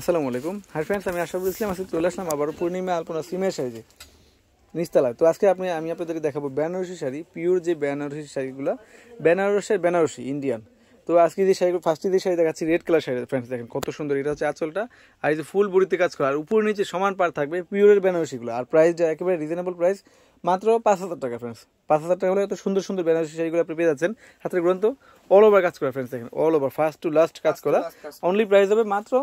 আসসালামু আলাইকুম hi friends আমি আশরাফুল ইসলাম আজকে চলে আসলাম আবার পূর্ণিমা আলপনা সিমের সাইজে নিস্তালা তো আজকে আপনি আমি আপনাদেরকে দেখাবো বেনারসি শাড়ি পিওর যে বেনারসি শাড়িগুলো বেনারসের বেনারসি ইন্ডিয়ান তো আজকে যে শাড়িগুলো ফার্স্টে যে শাড়ি দেখাচ্ছি রেড কালার শাড়ি ফ্রেন্ডস দেখেন কত সুন্দর এটা হচ্ছে আঁচলটা আর এই যে ফুল বড়িতে কাজ করা আর উপর নিচে সমান পার থাকবে পিওরের বেনারসিগুলো আর প্রাইসটা একেবারে রিজনেবল প্রাইস মাত্র পাঁচ হাজার টাকা ফ্রেন্ডস পাঁচ হাজার টাকা হলে এত সুন্দর সুন্দর বেনারসি শাড়িগুলো আপনি পেয়ে যাচ্ছেন হাতের গ্রন্থ অল ওভার কাজ করা ফ্রেন্ডস দেখেন all over first to last কাজ করা অনলি প্রাইস হবে মাত্র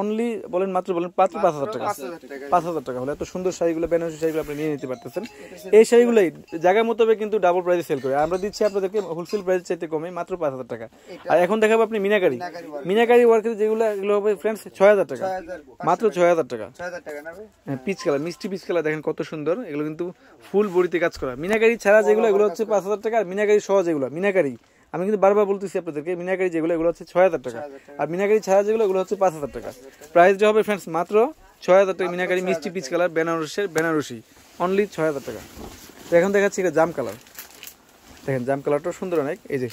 অনলি বলেন মাত্র বলেন মাত্র পাঁচ হাজার টাকা পাঁচ হাজার টাকা হলে এত সুন্দর শাড়িগুলো বেনারসি শাড়িগুলো আপনি নিয়ে নিতে পারতেছেন এই শাড়িগুলোই জায়গা মতো কিন্তু ডাবল প্রাইসে সেল করে আমরা দিচ্ছি আপনাদেরকে হোলসেল প্রাইস চাইতে কমে মাত্র পাঁচ হাজার টাকা আর এখন দেখাবো আপনি মিনাকারি মিনাকারি ওয়ার্কের যেগুলো এগুলো হবে ফ্রেন্ডস ছয় হাজার টাকা মাত্র ছয় হাজার টাকা হ্যাঁ পিচ কালার মিষ্টি পিচ কালার দেখেন কত সুন্দর এগুলো কিন্তু ফুল বড়িতে কাজ করা মিনাকারি ছাড়া যেগুলো এগুলো হচ্ছে পাঁচ হাজার টাকা আর মিনাকারি সহ যেগুলো মিনাকারি আমি কিন্তু বারবার বলতেছি আপনাদেরকে মিনাকারি যেগুলো এগুলো হচ্ছে ছয় হাজার টাকা আর মিনাকারি ছাড়া যেগুলো এগুলো হচ্ছে পাঁচ হাজার টাকা প্রাইসটা হবে ফ্রেন্ডস মাত্র ছয় হাজার টাকা মিনাকারি মিষ্টি পিচ কালার বেনারসের বেনারসি অনলি ছয় হাজার টাকা তো এখন দেখাচ্ছি এটা জাম কালার দেখেন জাম কালারটা সুন্দর অনেক এই যে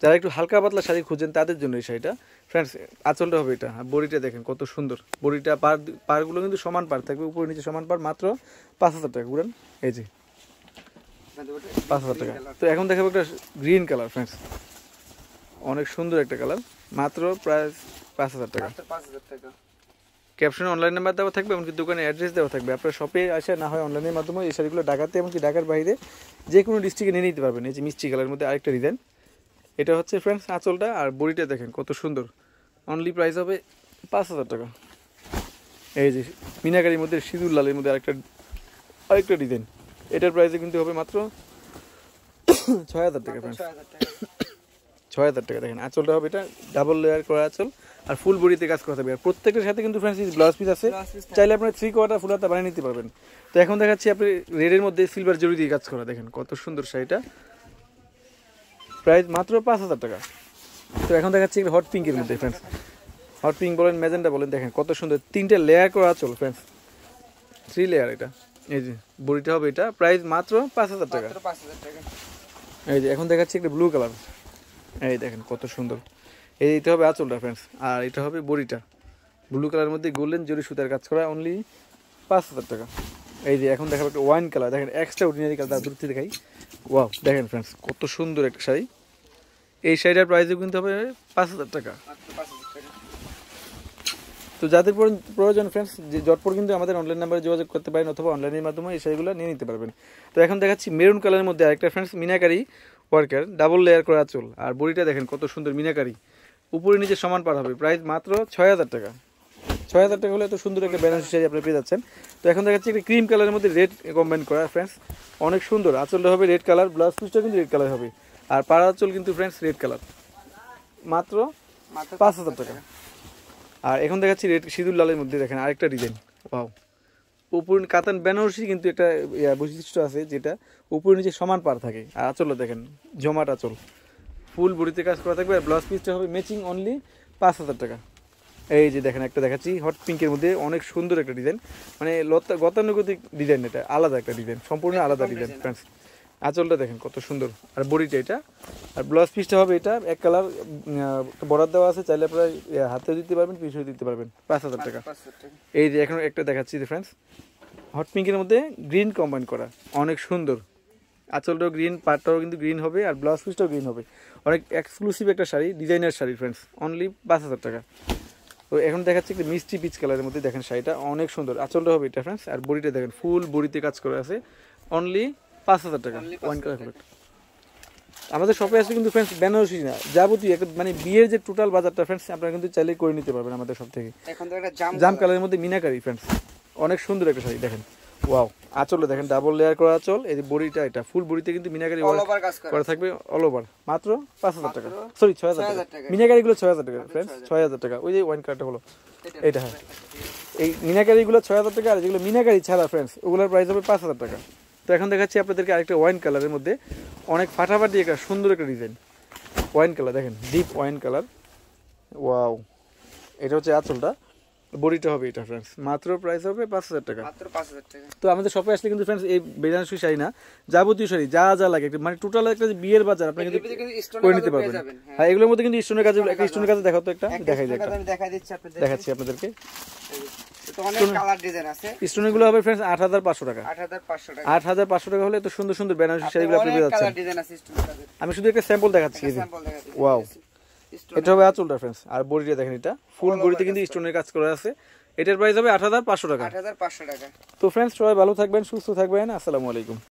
যারা একটু হালকা পাতলা শাড়ি খুঁজছেন তাদের জন্য এই শাড়িটা ফ্রেন্ডস আঁচলটা হবে এটা বড়িটা দেখেন কত সুন্দর বড়িটা পার পারগুলো কিন্তু সমান পার থাকবে উপরে নিচে সমান পার মাত্র পাঁচ হাজার টাকা ঘুরেন এই যে পাঁচ হাজার টাকা তো এখন দেখাবো একটা গ্রিন কালার ফ্রেন্ডস অনেক সুন্দর একটা কালার মাত্র প্রায় পাঁচ হাজার টাকা পাঁচ হাজার টাকা ক্যাপশনে অনলাইন নাম্বার দেওয়া থাকবে এমনকি দোকানে অ্যাড্রেস দেওয়া থাকবে আপনার শপে আসে না হয় অনলাইনের মাধ্যমে এই শাড়িগুলো ঢাকাতে এমনকি ঢাকার বাইরে যে কোনো ডিস্ট্রিক্টে নিয়ে নিতে পারবেন এই যে মিষ্টি কালারের মধ্যে আরেকটা ডিজাইন এটা হচ্ছে ফ্রেন্ডস আঁচলটা আর বড়িটা দেখেন কত সুন্দর অনলি প্রাইস হবে পাঁচ হাজার টাকা এই যে মিনাকারির মধ্যে সিঁদুর লালের মধ্যে আরেকটা আরেকটা ডিজাইন এটার প্রাইসে কিন্তু হবে মাত্র ছয় হাজার টাকা ছয় হাজার টাকা দেখেন আঁচলটা হবে এটা ডাবল লেয়ার করা আঁচল আর ফুল বড়িতে কাজ করা হবে আর প্রত্যেকের সাথে কিন্তু ফ্রেন্ডস ব্লাউজ পিস আছে চাইলে আপনার থ্রি কোয়ার্টার ফুল হাতা বানিয়ে নিতে পারবেন তো এখন দেখাচ্ছি আপনি রেডের মধ্যে সিলভার জরুরি দিয়ে কাজ করা দেখেন কত সুন্দর শাড়িটা প্রাইস মাত্র পাঁচ হাজার টাকা তো এখন দেখাচ্ছি হট পিঙ্কের মধ্যে ফ্রেন্ডস হট পিঙ্ক বলেন ম্যাজেন্ডা বলেন দেখেন কত সুন্দর তিনটে লেয়ার করা আঁচল ফ্রেন্ডস থ্রি লেয়ার এটা এই যে বড়িটা হবে এটা প্রাইস মাত্র পাঁচ হাজার টাকা এই যে এখন দেখাচ্ছি একটা ব্লু কালার এই দেখেন কত সুন্দর এই এটা হবে আঁচলটা ফ্রেন্ডস আর এটা হবে বড়িটা ব্লু কালারের মধ্যে গোল্ডেন জরি সুতার কাজ করা অনলি পাঁচ হাজার টাকা এই যে এখন দেখাবো একটা ওয়াইন কালার দেখেন এক্সট্রা অর্ডিনারি কালার দূর থেকে দেখাই ওয়াও দেখেন ফ্রেন্ডস কত সুন্দর একটা শাড়ি এই শাড়িটার প্রাইসও কিন্তু হবে পাঁচ হাজার টাকা তো যাদের প্রয়োজন ফ্রেন্ডস জটপট কিন্তু আমাদের অনলাইন নাম্বারে যোগাযোগ করতে পারেন অথবা অনলাইনের মাধ্যমে এই শাড়িগুলো নিয়ে নিতে পারবেন তো এখন দেখাচ্ছি মেরুন কালারের মধ্যে আরেকটা ফ্রেন্ডস মিনাকারি ওয়ার্কার ডাবল লেয়ার করা চুল আর বড়িটা দেখেন কত সুন্দর মিনাকারি উপরে নিচে সমান পার হবে প্রাইস মাত্র ছয় হাজার টাকা ছয় হাজার টাকা হলে এত সুন্দর একটা ব্যালেন্স হিসেবে আপনি পেয়ে যাচ্ছেন তো এখন দেখাচ্ছি একটা ক্রিম কালারের মধ্যে রেড কম্বাইন করা ফ্রেন্ডস অনেক সুন্দর আচলটা হবে রেড কালার ব্লাউজ পিসটা কিন্তু রেড কালার হবে আর পাড়া চুল কিন্তু ফ্রেন্ডস রেড কালার মাত্র পাঁচ হাজার টাকা আর এখন দেখাচ্ছি রেড সিঁদুর লালের মধ্যে দেখেন আরেকটা ডিজাইন পাও উপর কাতান বেনারসি কিন্তু একটা বৈশিষ্ট্য আছে যেটা উপর নিচে সমান পার থাকে আর আচল দেখেন জমাট আঁচল ফুল বড়িতে কাজ করা থাকবে আর ব্লাউজ পিসটা হবে ম্যাচিং অনলি পাঁচ হাজার টাকা এই যে দেখেন একটা দেখাচ্ছি হট পিঙ্কের মধ্যে অনেক সুন্দর একটা ডিজাইন মানে লতা গতানুগতিক ডিজাইন এটা আলাদা একটা ডিজাইন সম্পূর্ণ আলাদা ডিজাইন ফ্রেন্ডস আঁচলটা দেখেন কত সুন্দর আর বড়িটা এটা আর ব্লাউজ পিসটা হবে এটা এক কালার বর্ডার দেওয়া আছে চাইলে আপনারা হাতেও দিতে পারবেন পিছনে দিতে পারবেন পাঁচ হাজার টাকা এই যে এখন একটা দেখাচ্ছি ফ্রেন্ডস হট পিঙ্কের মধ্যে গ্রিন কম্বাইন করা অনেক সুন্দর আঁচলটাও গ্রিন পাটটাও কিন্তু গ্রিন হবে আর ব্লাউজ পিসটাও গ্রিন হবে অনেক এক্সক্লুসিভ একটা sari designer sari friends only পাঁচ হাজার টাকা তো এখন দেখাচ্ছি একটা মিষ্টি পিচ কালারের মধ্যে দেখেন শাড়িটা অনেক সুন্দর আঁচলটা হবে এটা ফ্রেন্ডস আর বড়িটা দেখেন ফুল বড়িতে কাজ করা আছে অনলি পাঁচ হাজার টাকা ওয়াইন কালার ফ্ল্যাট আমাদের শপে আছে কিন্তু ফ্রেন্ডস বেনারসি না যাবতীয় মানে বিয়ের যে টোটাল বাজারটা ফ্রেন্ডস আপনারা কিন্তু চাইলে করে নিতে পারবেন আমাদের সব থেকে জাম কালারের মধ্যে মিনাকারি ফ্রেন্ডস অনেক সুন্দর একটা শাড়ি দেখেন ওয়াও দেখেন ডাবল লেয়ার করা এই বড়িটা এটা ফুল বড়িতে কিন্তু মিনাকারি করে থাকবে অল ওভার মাত্র পাঁচ হাজার টাকা সরি ছয় হাজার টাকা গুলো ছয় হাজার টাকা ফ্রেন্ডস ছয় হাজার টাকা ওই যে ওয়াইন কার্ডটা হলো এটা হ্যাঁ এই গুলো ছয় হাজার টাকা আর যেগুলো মিনাকারি ছাড়া ফ্রেন্ডস ওগুলোর প্রাইস হবে পাঁচ হাজার টাকা তো এখন দেখাচ্ছি আপনাদেরকে আরেকটা ওয়াইন কালারের মধ্যে অনেক ফাটাফাটি একটা সুন্দর একটা ডিজাইন ওয়াইন কালার দেখেন ডিপ ওয়াইন কালার ওয়াও এটা হচ্ছে আঁচলটা বড়িটা হবে এটা ফ্রেন্ডস মাত্র প্রাইস হবে পাঁচ হাজার টাকা মাত্র পাঁচ টাকা তো আমাদের সবাই আসলে কিন্তু ফ্রেন্ডস এই বেদানসি শাড়ি না যাবতীয় শাড়ি যা যা লাগে মানে টোটাল একটা বিয়ের বাজার আপনি কিন্তু করে নিতে পারবেন হ্যাঁ।, হ্যাঁ এগুলোর মধ্যে কিন্তু স্টোনের কাজে একটা স্টোনের কাজে দেখাও তো একটা দেখাই দেখাচ্ছি আপনাদেরকে হবে টাকা টাকা হলে সুন্দর সুন্দর বেনারসি আমি শুধু একটা স্যাম্পল দেখাচ্ছি ওয়াও এটা হবে আঁচলটা ফ্রেন্ডস আর বড়িটা দেখেন এটা ফুল বড়িতে কিন্তু স্টোনের কাজ করা আছে এটার প্রাইস হবে আট টাকা টাকা তো ফ্রেন্ডস সবাই ভালো থাকবেন সুস্থ থাকবেন আসসালামু আলাইকুম